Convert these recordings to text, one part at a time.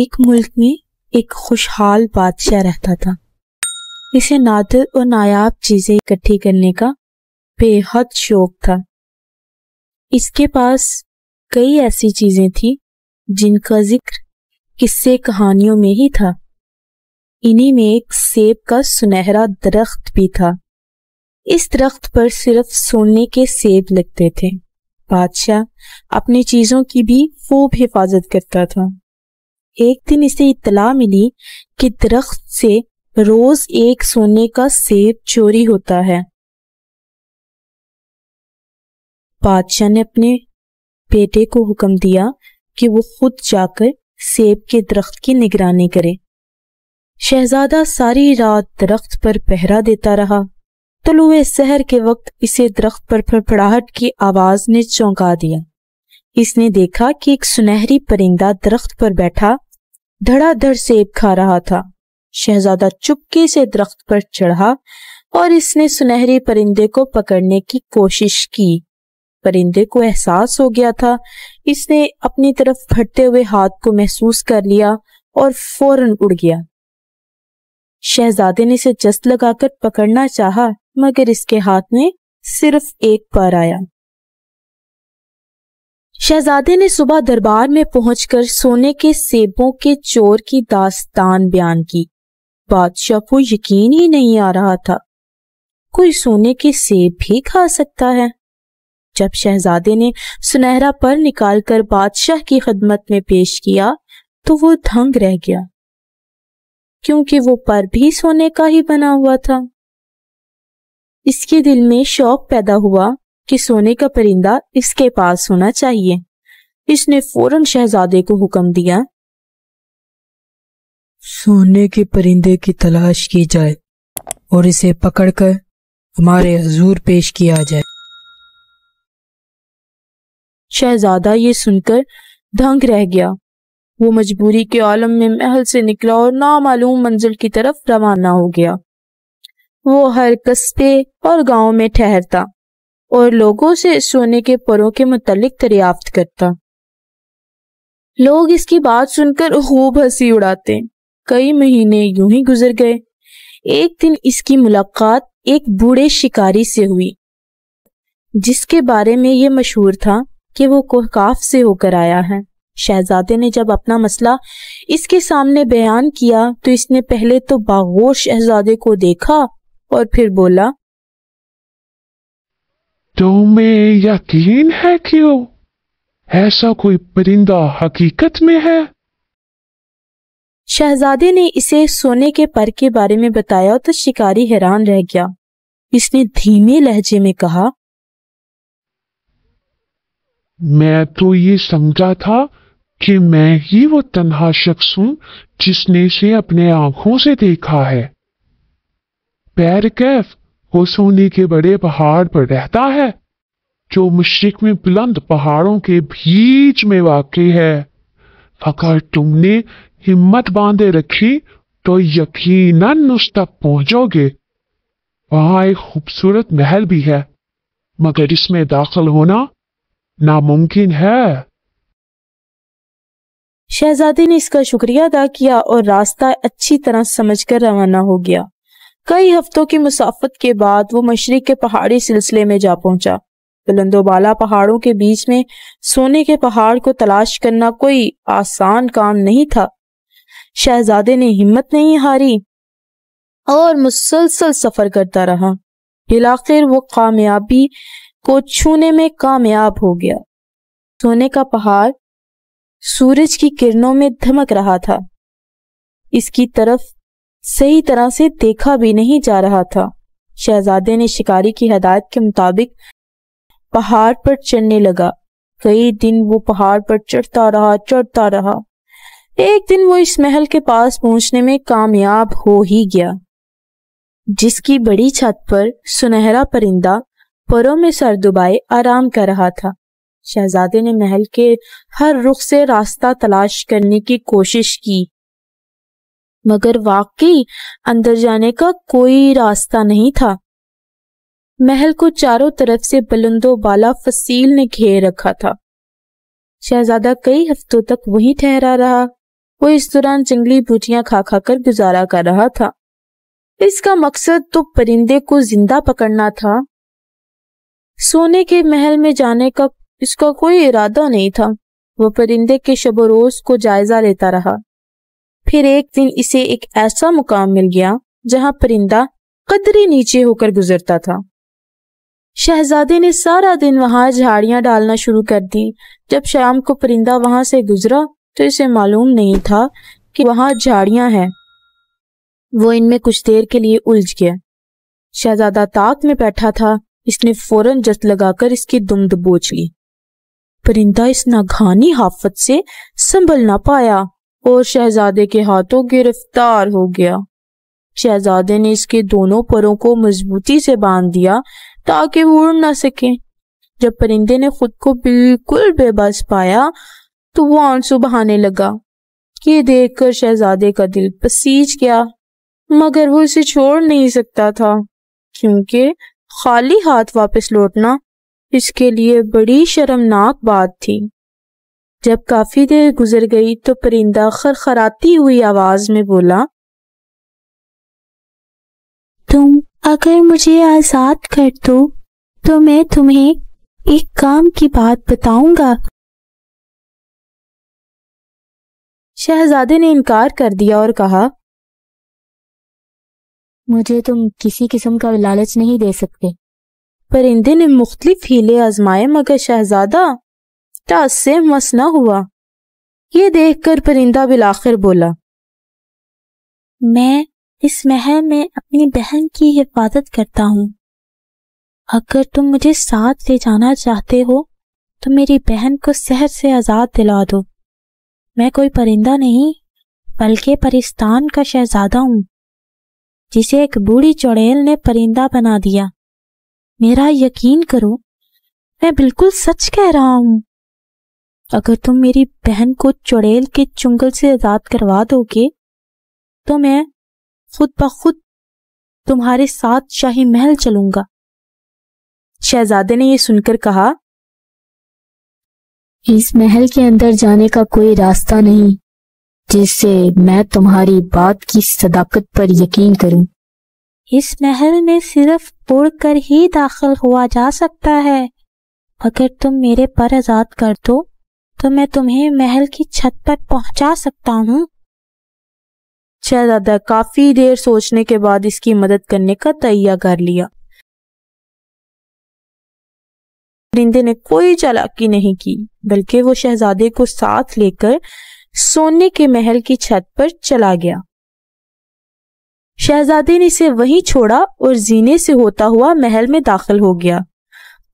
एक मुल्क में एक खुशहाल बादशाह रहता था इसे नादर और नायाब चीजें इकट्ठी करने का बेहद शौक था इसके पास कई ऐसी चीजें थी जिनका जिक्र किस्से कहानियों में ही था इन्हीं में एक सेब का सुनहरा दरख्त भी था इस दरख्त पर सिर्फ सोने के सेब लगते थे बादशाह अपनी चीजों की भी खूब हिफाजत करता था एक दिन इसे इतला मिली कि दरख्त से रोज एक सोने का सेब चोरी होता है बादशाह ने अपने बेटे को हुक्म दिया कि वो खुद जाकर सेब के दरख्त की निगरानी करे शहजादा सारी रात दरख्त पर पहरा देता रहा तलुए शहर के वक्त इसे दरख्त पर फड़फड़ाहट की आवाज ने चौंका दिया इसने देखा कि एक सुनहरी परिंदा दरख्त पर बैठा धड़ाधड़ सेब खा रहा था शहजादा चुपके से दरख्त पर चढ़ा और इसने सुनहरे परिंदे को पकड़ने की कोशिश की परिंदे को एहसास हो गया था इसने अपनी तरफ फटते हुए हाथ को महसूस कर लिया और फौरन उड़ गया शहजादे ने इसे जस्त लगाकर पकड़ना चाहा, मगर इसके हाथ में सिर्फ एक पर आया शहजादे ने सुबह दरबार में पहुंचकर सोने के सेबों के चोर की दास्तान बयान की बादशाह को यकीन ही नहीं आ रहा था कोई सोने के सेब भी खा सकता है जब शहजादे ने सुनहरा पर निकालकर बादशाह की खदमत में पेश किया तो वो धंग रह गया क्योंकि वो पर भी सोने का ही बना हुआ था इसके दिल में शौक पैदा हुआ कि सोने का परिंदा इसके पास होना चाहिए इसने फौरन शहजादे को हुक्म दिया सोने के परिंदे की तलाश की जाए और इसे पकड़कर हमारे हजूर पेश किया जाए शहजादा ये सुनकर दंग रह गया वो मजबूरी के आलम में महल से निकला और नामालूम मंजिल की तरफ रवाना हो गया वो हर कस्बे और गांव में ठहरता और लोगों से सोने के परों के मुतालिक दरियाफ्त करता लोग इसकी बात सुनकर खूब हंसी उड़ाते कई महीने यूं ही गुजर गए एक दिन इसकी मुलाकात एक बूढ़े शिकारी से हुई जिसके बारे में ये मशहूर था कि वो कोहकाफ से होकर आया है शहजादे ने जब अपना मसला इसके सामने बयान किया तो इसने पहले तो बागोश शहजादे को देखा और फिर बोला तुम्हें यकीन है क्यों ऐसा कोई परिंदा हकीकत में है शहजादे ने इसे सोने के पर के बारे में बताया तो शिकारी हैरान रह गया इसने धीमे लहजे में कहा मैं तो ये समझा था कि मैं ही वो तन्हा शख्स हूं जिसने इसे अपने आंखों से देखा है पैर कैफ वो सोने के बड़े पहाड़ पर रहता है जो मशरक में बुलंद पहाड़ों के बीच में वाक़ है अगर तुमने हिम्मत बांधे रखी तो यकीनन उस तक पहुंचोगे वहां एक खूबसूरत महल भी है मगर इसमें दाखिल होना नामुमकिन है शहजादे ने इसका शुक्रिया अदा किया और रास्ता अच्छी तरह समझकर रवाना हो गया कई हफ्तों की मुसाफत के बाद वो मशरक के पहाड़ी सिलसिले में जा पहुंचा बुलंदोबाला पहाड़ों के बीच में सोने के पहाड़ को तलाश करना कोई आसान काम नहीं था शहजादे ने हिम्मत नहीं हारी और मुसलसल सफर करता रहा हिलाखिर वो कामयाबी को छूने में कामयाब हो गया सोने का पहाड़ सूरज की किरणों में धमक रहा था इसकी तरफ सही तरह से देखा भी नहीं जा रहा था शहजादे ने शिकारी की हदायत के मुताबिक पहाड़ पर चढ़ने लगा कई दिन वो पहाड़ पर चढ़ता रहा चढ़ता रहा एक दिन वो इस महल के पास पहुंचने में कामयाब हो ही गया जिसकी बड़ी छत पर सुनहरा परिंदा परों में सर दुबाए आराम कर रहा था शहजादे ने महल के हर रुख से रास्ता तलाश करने की कोशिश की मगर वाकई अंदर जाने का कोई रास्ता नहीं था महल को चारों तरफ से बुलंदो बाला फसील ने घेर रखा था शहजादा कई हफ्तों तक वहीं ठहरा रहा वो इस दौरान जंगली बूटियां खा खा कर गुजारा कर रहा था इसका मकसद तो परिंदे को जिंदा पकड़ना था सोने के महल में जाने का इसका कोई इरादा नहीं था वो परिंदे के शबरोज को जायजा लेता रहा फिर एक दिन इसे एक ऐसा मुकाम मिल गया जहां परिंदा कदरी नीचे होकर गुजरता था शहजादे ने सारा दिन वहां झाड़ियां डालना शुरू कर दी जब शाम को परिंदा वहां से गुजरा तो इसे मालूम नहीं था कि वहां झाड़ियां हैं वो इनमें कुछ देर के लिए उलझ गया शहजादा ताक में बैठा था इसने फौरन जत लगाकर इसकी दुम दबोच ली परिंदा इस नाघानी हाफत से संभल ना पाया और शहजादे के हाथों गिरफ्तार हो गया शहजादे ने इसके दोनों परों को मजबूती से बांध दिया ताकि वो उड़ ना सके जब परिंदे ने खुद को बिल्कुल बेबस पाया तो वो आंसू बहाने लगा ये देखकर शहजादे का दिल पसीज गया मगर वो इसे छोड़ नहीं सकता था क्योंकि खाली हाथ वापस लौटना इसके लिए बड़ी शर्मनाक बात थी जब काफी देर गुजर गई तो परिंदा खरखराती हुई आवाज में बोला तुम अगर मुझे आजाद कर दो तो मैं तुम्हें एक काम की बात बताऊंगा शहजादे ने इनकार कर दिया और कहा मुझे तुम किसी किस्म का लालच नहीं दे सकते परिंदे ने मुख्तलिफ हीले आजमाए मगर शहजादा टस से मस न हुआ ये देखकर परिंदा बिलाखिर बोला मैं इस महल में अपनी बहन की हिफाजत करता हूँ अगर तुम मुझे साथ ले जाना चाहते हो तो मेरी बहन को शहर से आजाद दिला दो मैं कोई परिंदा नहीं बल्कि परिस्तान का शहजादा हूँ जिसे एक बूढ़ी चौड़ेल ने परिंदा बना दिया मेरा यकीन करो मैं बिल्कुल सच कह रहा हूँ अगर तुम मेरी बहन को चुड़ैल के चुंगल से आजाद करवा दोगे तो मैं खुद ब खुद तुम्हारे साथ शाही महल चलूंगा शहजादे ने यह सुनकर कहा इस महल के अंदर जाने का कोई रास्ता नहीं जिससे मैं तुम्हारी बात की सदाकत पर यकीन करूं। इस महल में सिर्फ उड़ कर ही दाखिल हुआ जा सकता है अगर तुम मेरे पर आजाद कर दो तो मैं तुम्हें महल की छत पर पहुंचा सकता हूँ शहजादा काफी देर सोचने के बाद इसकी मदद करने का तैयार कर लिया परिंदे ने कोई चालाकी नहीं की बल्कि वो शहजादे को साथ लेकर सोने के महल की छत पर चला गया शहजादे ने इसे वहीं छोड़ा और जीने से होता हुआ महल में दाखिल हो गया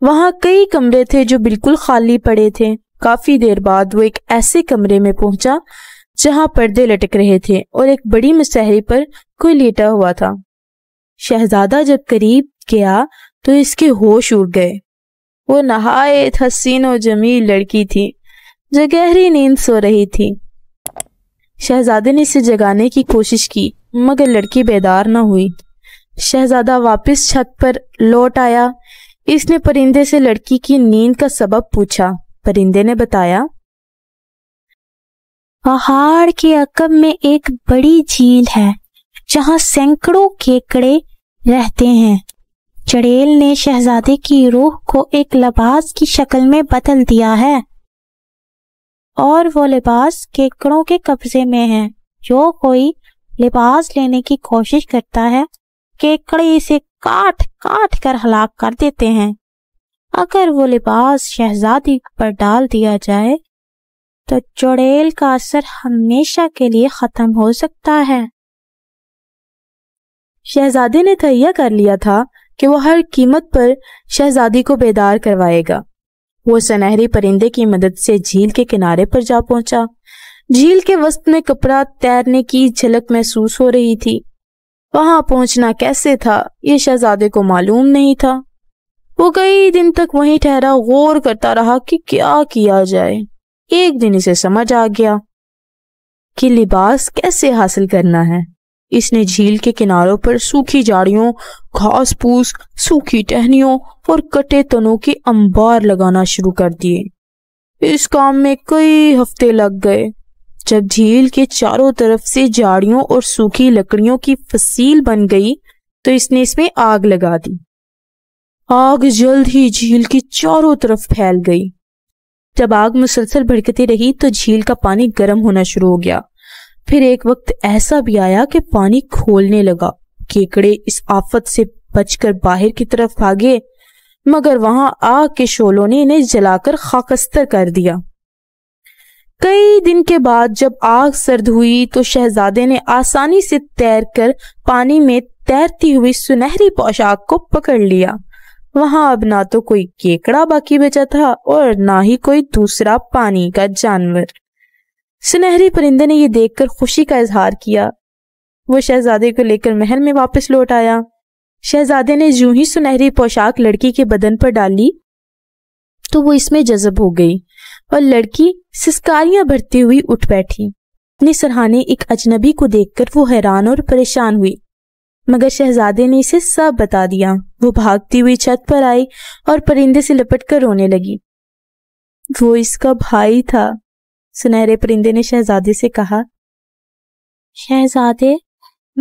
वहां कई कमरे थे जो बिल्कुल खाली पड़े थे काफी देर बाद वो एक ऐसे कमरे में पहुंचा जहां पर्दे लटक रहे थे और एक बड़ी मुसहरी पर कोई लेटा हुआ था शहजादा जब करीब गया तो इसके होश उड़ गए वो नहायत हसीन और जमील लड़की थी जो गहरी नींद सो रही थी शहजादे ने इसे जगाने की कोशिश की मगर लड़की बेदार न हुई शहजादा वापस छत पर लौट आया इसने परिंदे से लड़की की नींद का सबब पूछा परिंदे ने बताया पहाड़ के अकब में एक बड़ी झील है जहां सैकड़ों केकड़े रहते हैं चड़ेल ने शहजादे की रूह को एक लबास की शक्ल में बदल दिया है और वो लिबास केकड़ों के कब्जे में है जो कोई लिबास लेने की कोशिश करता है केकड़े इसे काट काट कर हलाक कर देते हैं अगर वो लिबास शहजादी पर डाल दिया जाए तो चुड़ैल का असर हमेशा के लिए खत्म हो सकता है शहजादे ने तैयार कर लिया था कि वो हर कीमत पर शहजादी को बेदार करवाएगा वो सुनहरी परिंदे की मदद से झील के किनारे पर जा पहुंचा झील के वस्त में कपड़ा तैरने की झलक महसूस हो रही थी वहां पहुंचना कैसे था ये शहजादे को मालूम नहीं था वो कई दिन तक वहीं ठहरा गौर करता रहा कि क्या किया जाए एक दिन इसे समझ आ गया कि लिबास कैसे हासिल करना है इसने झील के किनारों पर सूखी झाड़ियों घास फूस सूखी टहनियों और कटे तनों के अंबार लगाना शुरू कर दिए इस काम में कई हफ्ते लग गए जब झील के चारों तरफ से झाड़ियों और सूखी लकड़ियों की फसील बन गई तो इसने इसमें आग लगा दी आग जल्द ही झील की चारों तरफ फैल गई जब आग मुसलसल भड़कती रही तो झील का पानी गर्म होना शुरू हो गया फिर एक वक्त ऐसा भी आया कि पानी खोलने लगा केकड़े इस आफत से बचकर बाहर की तरफ भागे मगर वहां आग के शोलों ने इन्हें जलाकर खाकस्तर कर दिया कई दिन के बाद जब आग सर्द हुई तो शहजादे ने आसानी से तैरकर पानी में तैरती हुई सुनहरी पोशाक को पकड़ लिया वहाँ अब ना तो कोई केकड़ा बाकी बचा था और ना ही कोई दूसरा पानी का जानवर सुनहरी परिंदे ने यह देखकर खुशी का इजहार किया वो शहजादे को लेकर महल में वापस लौट आया शहजादे ने जूं ही सुनहरी पोशाक लड़की के बदन पर डाली तो वो इसमें जजब हो गई और लड़की सिस्कारियां भरती हुई उठ बैठी अपनी सरहाने एक अजनबी को देखकर वो हैरान और परेशान हुई मगर शहजादे ने इसे सब बता दिया वो भागती हुई छत पर आई और परिंदे से लपट कर रोने लगी वो इसका भाई था सुनहरे परिंदे ने शहजादे से कहा शहजादे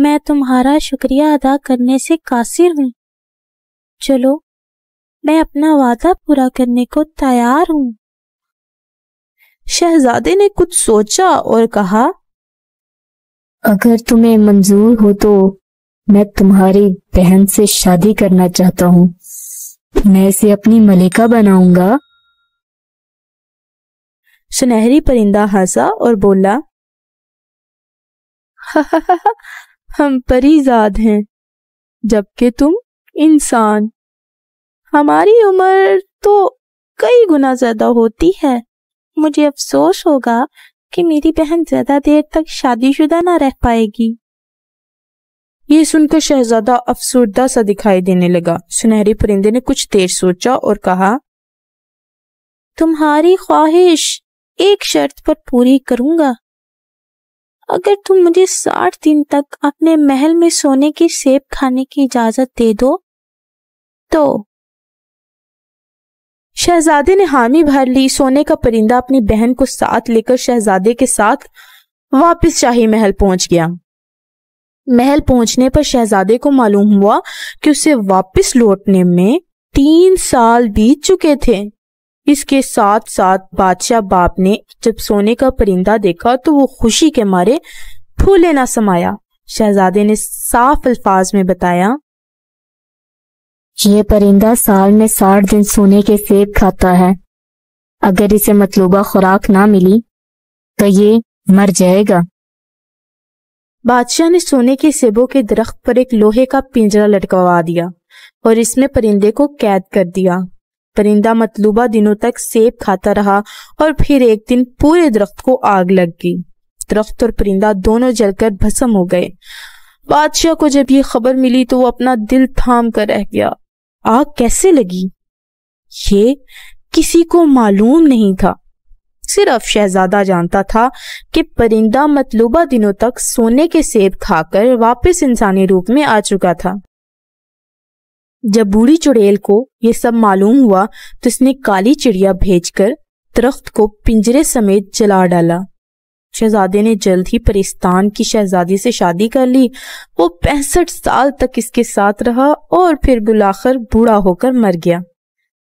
मैं तुम्हारा शुक्रिया अदा करने से कासिर हूँ चलो मैं अपना वादा पूरा करने को तैयार हूँ शहजादे ने कुछ सोचा और कहा अगर तुम्हें मंजूर हो तो मैं तुम्हारी बहन से शादी करना चाहता हूँ मैं इसे अपनी मलिका बनाऊंगा सुनहरी परिंदा हंसा और बोला हम परीजाद हैं जबकि तुम इंसान हमारी उम्र तो कई गुना ज्यादा होती है मुझे अफसोस होगा कि मेरी बहन ज्यादा देर तक शादीशुदा ना रह पाएगी ये सुनकर शहजादा अफसरदा सा दिखाई देने लगा सुनहरे परिंदे ने कुछ देर सोचा और कहा तुम्हारी ख्वाहिश एक शर्त पर पूरी करूंगा अगर तुम मुझे साठ दिन तक अपने महल में सोने की सेब खाने की इजाजत दे दो तो शहजादे ने हामी भर ली सोने का परिंदा अपनी बहन को साथ लेकर शहजादे के साथ वापस शाही महल पहुंच गया महल पहुंचने पर शहजादे को मालूम हुआ कि उसे वापस लौटने में तीन साल बीत चुके थे इसके साथ साथ बादशाह बाप ने जब सोने का परिंदा देखा तो वो खुशी के मारे फूले ना समाया शहजादे ने साफ अल्फाज में बताया ये परिंदा साल में साठ दिन सोने के सेब खाता है अगर इसे मतलूबा खुराक ना मिली तो ये मर जाएगा बादशाह ने सोने के सेबों के दरख्त पर एक लोहे का पिंजरा लटकवा दिया और इसमें परिंदे को कैद कर दिया परिंदा मतलूबा दिनों तक सेब खाता रहा और फिर एक दिन पूरे दरख्त को आग लग गई दरख्त और परिंदा दोनों जलकर भस्म हो गए बादशाह को जब ये खबर मिली तो वो अपना दिल थाम कर रह गया आग कैसे लगी ये किसी को मालूम नहीं था सिर्फ शहजादा जानता था कि परिंदा मतलूबा दिनों तक सोने के सेब खाकर वापस इंसानी रूप में आ चुका था जब बूढ़ी चुड़ैल को यह सब मालूम हुआ तो इसने काली चिड़िया भेजकर दरख्त को पिंजरे समेत जला डाला शहजादे ने जल्द ही परिस्तान की शहजादी से शादी कर ली वो पैंसठ साल तक इसके साथ रहा और फिर बुलाकर बूढ़ा होकर मर गया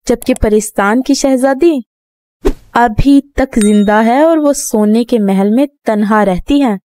जबकि परिस्तान की शहजादी अभी तक जिंदा है और वो सोने के महल में तनहा रहती है